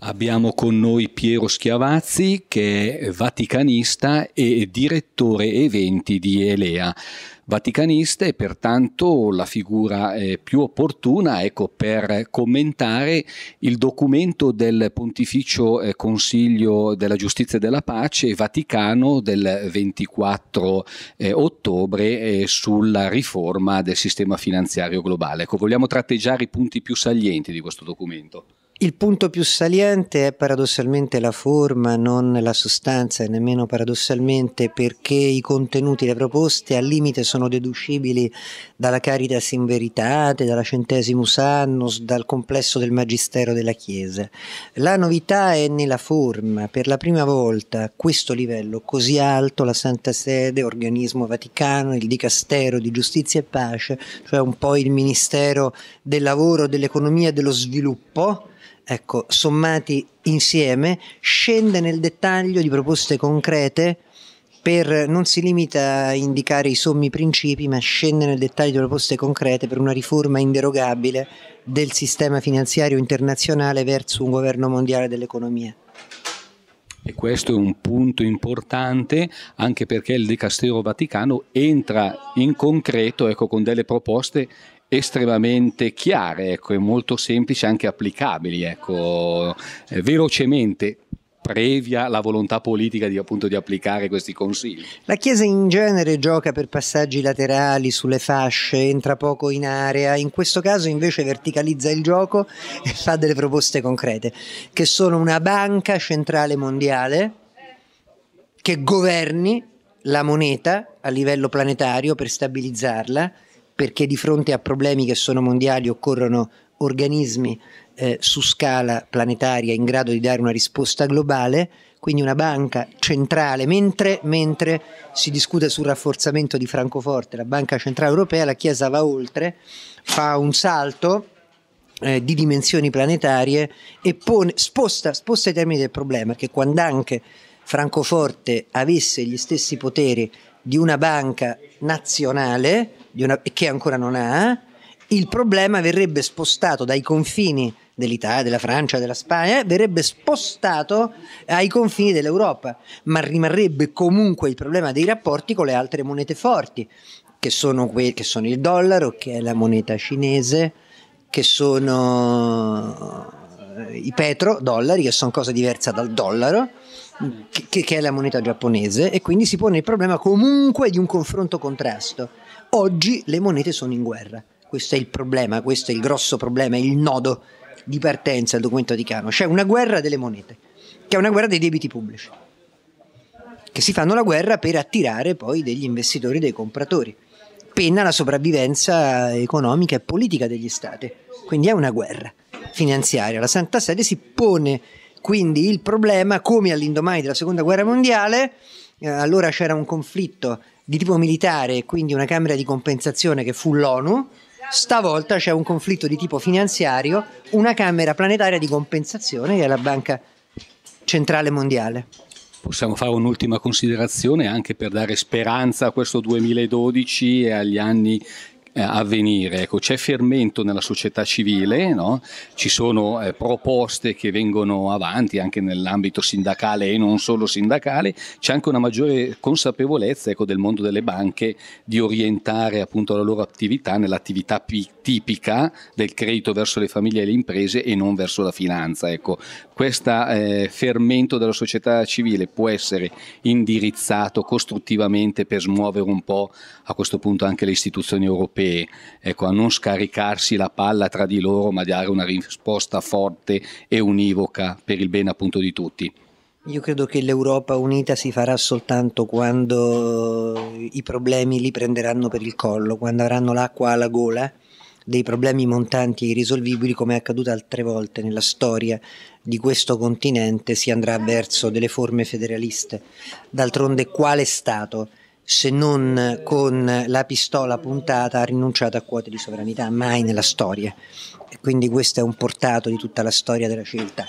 Abbiamo con noi Piero Schiavazzi che è vaticanista e direttore eventi di Elea. Vaticanista è pertanto la figura eh, più opportuna ecco, per commentare il documento del Pontificio eh, Consiglio della Giustizia e della Pace Vaticano del 24 eh, ottobre eh, sulla riforma del sistema finanziario globale. Ecco, vogliamo tratteggiare i punti più salienti di questo documento. Il punto più saliente è paradossalmente la forma, non la sostanza, e nemmeno paradossalmente perché i contenuti, le proposte al limite sono deducibili dalla Caritas in Veritate, dalla Centesimus Annus, dal complesso del Magistero della Chiesa. La novità è nella forma, per la prima volta a questo livello così alto la Santa Sede, organismo Vaticano, il Dicastero di Giustizia e Pace, cioè un po' il Ministero del Lavoro, dell'Economia e dello Sviluppo, ecco, sommati insieme, scende nel dettaglio di proposte concrete per, non si limita a indicare i sommi principi, ma scende nel dettaglio di proposte concrete per una riforma inderogabile del sistema finanziario internazionale verso un governo mondiale dell'economia. E questo è un punto importante anche perché il Dicastero Vaticano entra in concreto ecco, con delle proposte estremamente chiare ecco, e molto semplici, anche applicabili, ecco, eh, velocemente previa la volontà politica di, appunto, di, applicare questi consigli. La Chiesa in genere gioca per passaggi laterali sulle fasce, entra poco in area, in questo caso invece verticalizza il gioco e fa delle proposte concrete, che sono una banca centrale mondiale che governi la moneta a livello planetario per stabilizzarla perché di fronte a problemi che sono mondiali occorrono organismi eh, su scala planetaria in grado di dare una risposta globale, quindi una banca centrale, mentre, mentre si discute sul rafforzamento di Francoforte, la banca centrale europea, la Chiesa va oltre, fa un salto eh, di dimensioni planetarie e pone, sposta, sposta i termini del problema, che quando anche Francoforte avesse gli stessi poteri di una banca nazionale, una, che ancora non ha, il problema verrebbe spostato dai confini dell'Italia, della Francia, della Spagna, verrebbe spostato ai confini dell'Europa, ma rimarrebbe comunque il problema dei rapporti con le altre monete forti, che sono, que- che sono il dollaro, che è la moneta cinese, che sono eh, i petrodollari, che sono cosa diversa dal dollaro, che, che è la moneta giapponese, e quindi si pone il problema comunque di un confronto-contrasto Oggi le monete sono in guerra. Questo è il problema, questo è il grosso problema, è il nodo di partenza del documento vaticano. C'è una guerra delle monete, che è una guerra dei debiti pubblici, che si fanno la guerra per attirare poi degli investitori, dei compratori. Penna la sopravvivenza economica e politica degli stati. Quindi è una guerra finanziaria. La Santa Sede si pone quindi il problema, come all'indomani della Seconda Guerra Mondiale, eh, allora c'era un conflitto di tipo militare, quindi una Camera di compensazione che fu l'ONU, stavolta c'è un conflitto di tipo finanziario, una Camera planetaria di compensazione che è la Banca Centrale Mondiale. Possiamo fare un'ultima considerazione anche per dare speranza a questo 2012 e agli anni eh, avvenire. Ecco, c'è fermento nella società civile, no? ci sono eh, proposte che vengono avanti anche nell'ambito sindacale e non solo sindacale, c'è anche una maggiore consapevolezza ecco, del mondo delle banche di orientare appunto la loro attività nell'attività tipica del credito verso le famiglie e le imprese e non verso la finanza. Ecco. Questo eh, fermento della società civile può essere indirizzato costruttivamente per smuovere un po' a questo punto anche le istituzioni europee europee, ecco, a non scaricarsi la palla tra di loro, ma dare una risposta forte e univoca per il bene appunto di tutti. Io credo che l'Europa unita si farà soltanto quando i problemi li prenderanno per il collo, quando avranno l'acqua alla gola dei problemi montanti e irrisolvibili come è accaduto altre volte nella storia di questo continente si andrà verso delle forme federaliste. D'altronde quale Stato se non con la pistola puntata, ha rinunciato a quote di sovranità, mai nella storia. E quindi questo è un portato di tutta la storia della civiltà.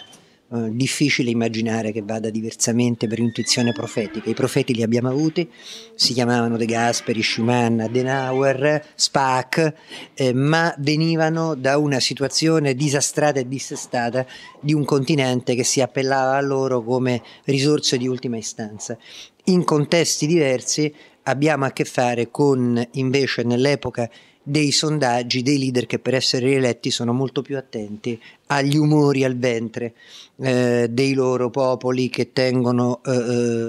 Eh, difficile immaginare che vada diversamente per intuizione profetica. I profeti li abbiamo avuti, si chiamavano De Gasperi, Schumann, Adenauer, Spack, eh, ma venivano da una situazione disastrata e dissestata di un continente che si appellava a loro come risorse di ultima istanza in contesti diversi abbiamo a che fare con invece nell'epoca dei sondaggi dei leader che per essere rieletti sono molto più attenti agli umori al ventre eh, dei loro popoli che tengono eh,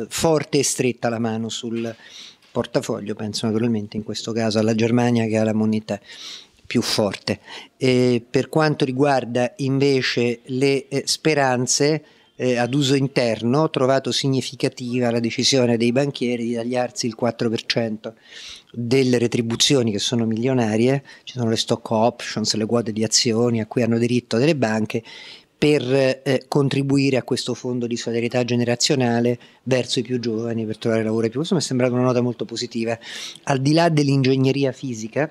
eh forte e stretta la mano sul portafoglio, penso naturalmente in questo caso alla Germania che ha la moneta più forte. E per quanto riguarda invece le eh, speranze, eh, ad uso interno, ho trovato significativa la decisione dei banchieri di tagliarsi il 4% delle retribuzioni che sono milionarie, ci sono le stock options, le quote di azioni a cui hanno diritto delle banche, per eh, contribuire a questo fondo di solidarietà generazionale verso i più giovani per trovare lavoro. e Questo mi è sembrata una nota molto positiva. Al di là dell'ingegneria fisica,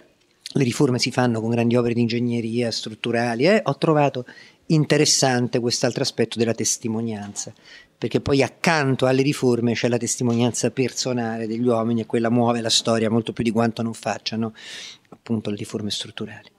le riforme si fanno con grandi opere di ingegneria strutturali, eh, ho trovato interessante quest'altro aspetto della testimonianza, perché poi accanto alle riforme c'è la testimonianza personale degli uomini e quella muove la storia molto più di quanto non facciano appunto le riforme strutturali.